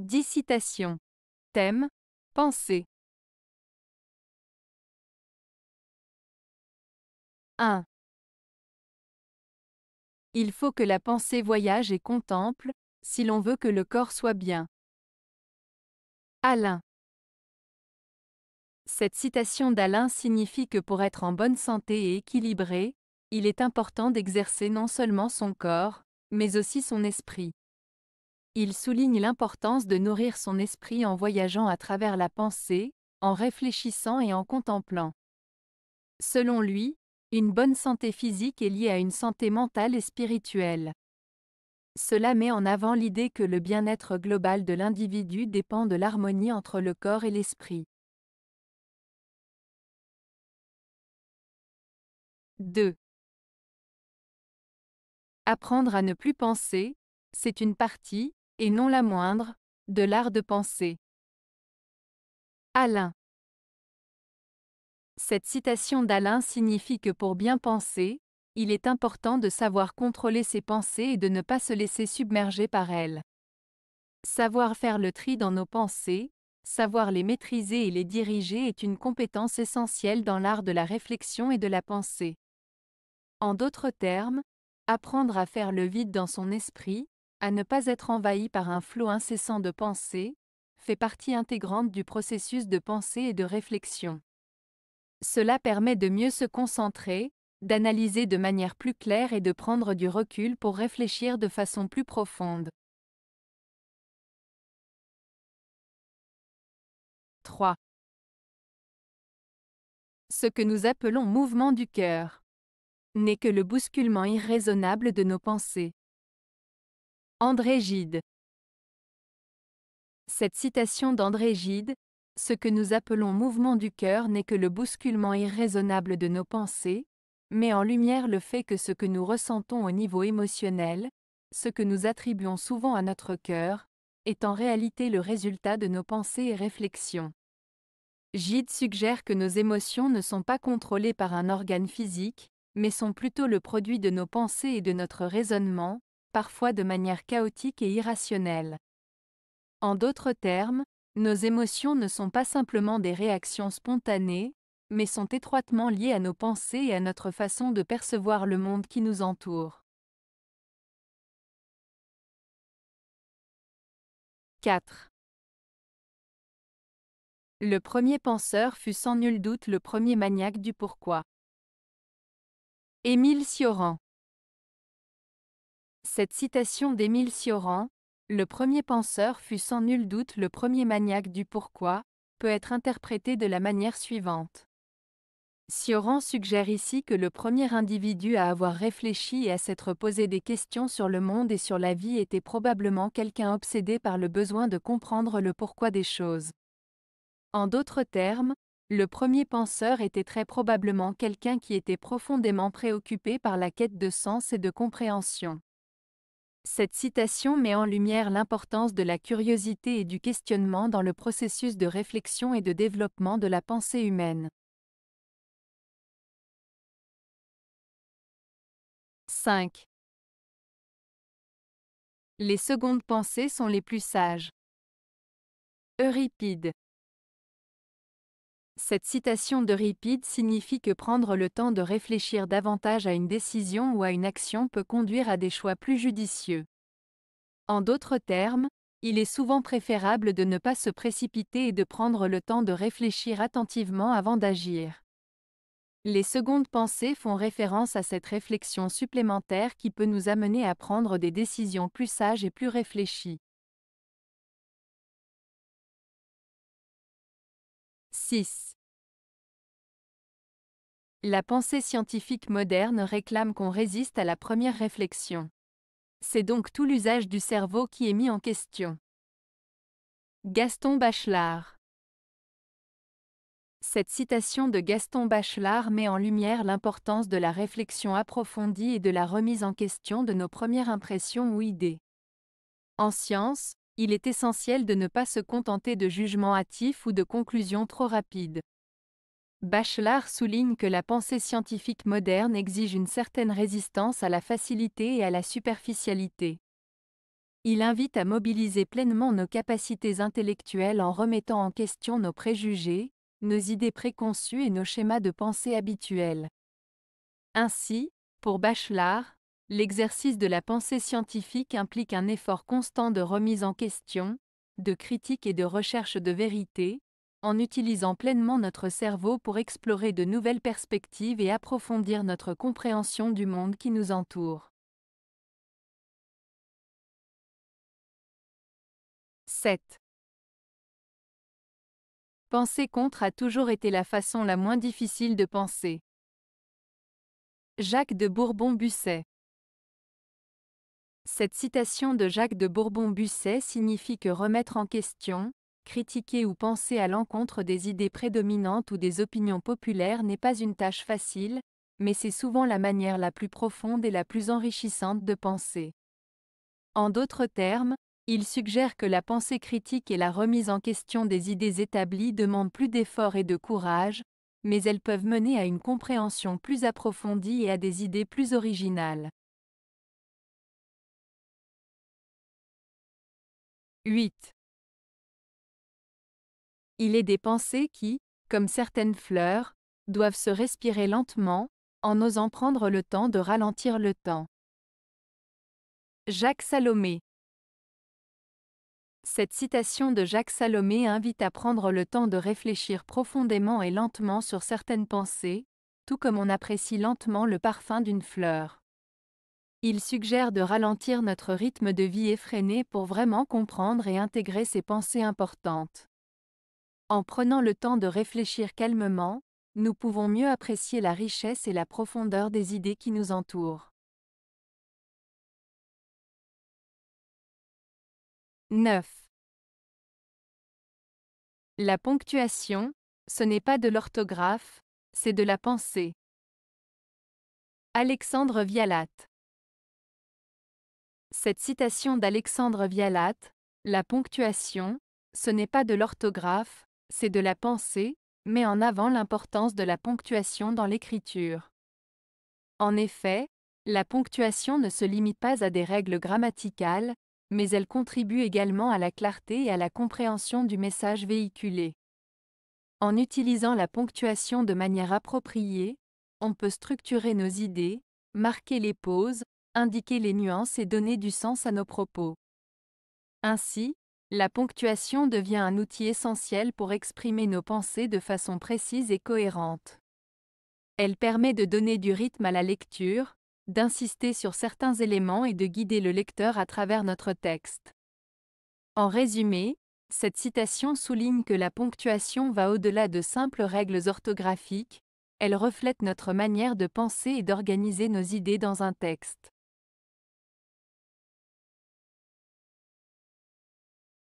10 citations. Thème Pensée. 1. Il faut que la pensée voyage et contemple, si l'on veut que le corps soit bien. Alain. Cette citation d'Alain signifie que pour être en bonne santé et équilibré, il est important d'exercer non seulement son corps, mais aussi son esprit. Il souligne l'importance de nourrir son esprit en voyageant à travers la pensée, en réfléchissant et en contemplant. Selon lui, une bonne santé physique est liée à une santé mentale et spirituelle. Cela met en avant l'idée que le bien-être global de l'individu dépend de l'harmonie entre le corps et l'esprit. 2. Apprendre à ne plus penser, c'est une partie, et non la moindre, de l'art de penser. Alain Cette citation d'Alain signifie que pour bien penser, il est important de savoir contrôler ses pensées et de ne pas se laisser submerger par elles. Savoir faire le tri dans nos pensées, savoir les maîtriser et les diriger est une compétence essentielle dans l'art de la réflexion et de la pensée. En d'autres termes, apprendre à faire le vide dans son esprit, à ne pas être envahi par un flot incessant de pensées, fait partie intégrante du processus de pensée et de réflexion. Cela permet de mieux se concentrer, d'analyser de manière plus claire et de prendre du recul pour réfléchir de façon plus profonde. 3. Ce que nous appelons mouvement du cœur n'est que le bousculement irraisonnable de nos pensées. André Gide Cette citation d'André Gide, ce que nous appelons mouvement du cœur n'est que le bousculement irraisonnable de nos pensées, met en lumière le fait que ce que nous ressentons au niveau émotionnel, ce que nous attribuons souvent à notre cœur, est en réalité le résultat de nos pensées et réflexions. Gide suggère que nos émotions ne sont pas contrôlées par un organe physique, mais sont plutôt le produit de nos pensées et de notre raisonnement, parfois de manière chaotique et irrationnelle. En d'autres termes, nos émotions ne sont pas simplement des réactions spontanées, mais sont étroitement liées à nos pensées et à notre façon de percevoir le monde qui nous entoure. 4. Le premier penseur fut sans nul doute le premier maniaque du pourquoi. Émile Cioran cette citation d'Émile Cioran, le premier penseur fut sans nul doute le premier maniaque du pourquoi, peut être interprétée de la manière suivante. Cioran suggère ici que le premier individu à avoir réfléchi et à s'être posé des questions sur le monde et sur la vie était probablement quelqu'un obsédé par le besoin de comprendre le pourquoi des choses. En d'autres termes, le premier penseur était très probablement quelqu'un qui était profondément préoccupé par la quête de sens et de compréhension. Cette citation met en lumière l'importance de la curiosité et du questionnement dans le processus de réflexion et de développement de la pensée humaine. 5. Les secondes pensées sont les plus sages. Euripide cette citation de Ripide signifie que prendre le temps de réfléchir davantage à une décision ou à une action peut conduire à des choix plus judicieux. En d'autres termes, il est souvent préférable de ne pas se précipiter et de prendre le temps de réfléchir attentivement avant d'agir. Les secondes pensées font référence à cette réflexion supplémentaire qui peut nous amener à prendre des décisions plus sages et plus réfléchies. 6. La pensée scientifique moderne réclame qu'on résiste à la première réflexion. C'est donc tout l'usage du cerveau qui est mis en question. Gaston Bachelard Cette citation de Gaston Bachelard met en lumière l'importance de la réflexion approfondie et de la remise en question de nos premières impressions ou idées. En science, il est essentiel de ne pas se contenter de jugements hâtifs ou de conclusions trop rapides. Bachelard souligne que la pensée scientifique moderne exige une certaine résistance à la facilité et à la superficialité. Il invite à mobiliser pleinement nos capacités intellectuelles en remettant en question nos préjugés, nos idées préconçues et nos schémas de pensée habituels. Ainsi, pour Bachelard, l'exercice de la pensée scientifique implique un effort constant de remise en question, de critique et de recherche de vérité, en utilisant pleinement notre cerveau pour explorer de nouvelles perspectives et approfondir notre compréhension du monde qui nous entoure. 7. Penser contre a toujours été la façon la moins difficile de penser. Jacques de Bourbon-Busset Cette citation de Jacques de Bourbon-Busset signifie que remettre en question, Critiquer ou penser à l'encontre des idées prédominantes ou des opinions populaires n'est pas une tâche facile, mais c'est souvent la manière la plus profonde et la plus enrichissante de penser. En d'autres termes, il suggère que la pensée critique et la remise en question des idées établies demandent plus d'efforts et de courage, mais elles peuvent mener à une compréhension plus approfondie et à des idées plus originales. 8. Il est des pensées qui, comme certaines fleurs, doivent se respirer lentement, en osant prendre le temps de ralentir le temps. Jacques Salomé Cette citation de Jacques Salomé invite à prendre le temps de réfléchir profondément et lentement sur certaines pensées, tout comme on apprécie lentement le parfum d'une fleur. Il suggère de ralentir notre rythme de vie effréné pour vraiment comprendre et intégrer ces pensées importantes. En prenant le temps de réfléchir calmement, nous pouvons mieux apprécier la richesse et la profondeur des idées qui nous entourent. 9. La ponctuation, ce n'est pas de l'orthographe, c'est de la pensée. Alexandre Vialat Cette citation d'Alexandre Vialat, La ponctuation, ce n'est pas de l'orthographe, c'est de la pensée, mais en avant l'importance de la ponctuation dans l'écriture. En effet, la ponctuation ne se limite pas à des règles grammaticales, mais elle contribue également à la clarté et à la compréhension du message véhiculé. En utilisant la ponctuation de manière appropriée, on peut structurer nos idées, marquer les pauses, indiquer les nuances et donner du sens à nos propos. Ainsi, la ponctuation devient un outil essentiel pour exprimer nos pensées de façon précise et cohérente. Elle permet de donner du rythme à la lecture, d'insister sur certains éléments et de guider le lecteur à travers notre texte. En résumé, cette citation souligne que la ponctuation va au-delà de simples règles orthographiques, elle reflète notre manière de penser et d'organiser nos idées dans un texte.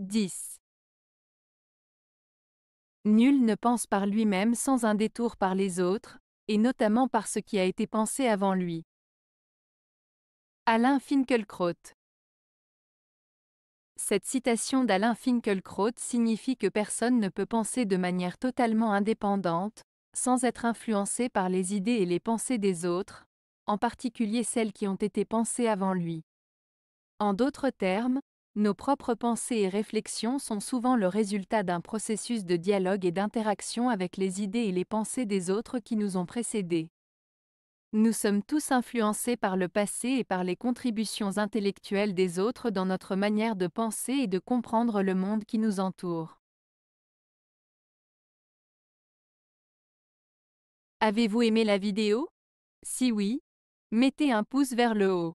10. Nul ne pense par lui-même sans un détour par les autres, et notamment par ce qui a été pensé avant lui. Alain Finkielkraut Cette citation d'Alain Finkielkraut signifie que personne ne peut penser de manière totalement indépendante, sans être influencé par les idées et les pensées des autres, en particulier celles qui ont été pensées avant lui. En d'autres termes, nos propres pensées et réflexions sont souvent le résultat d'un processus de dialogue et d'interaction avec les idées et les pensées des autres qui nous ont précédés. Nous sommes tous influencés par le passé et par les contributions intellectuelles des autres dans notre manière de penser et de comprendre le monde qui nous entoure. Avez-vous aimé la vidéo Si oui, mettez un pouce vers le haut.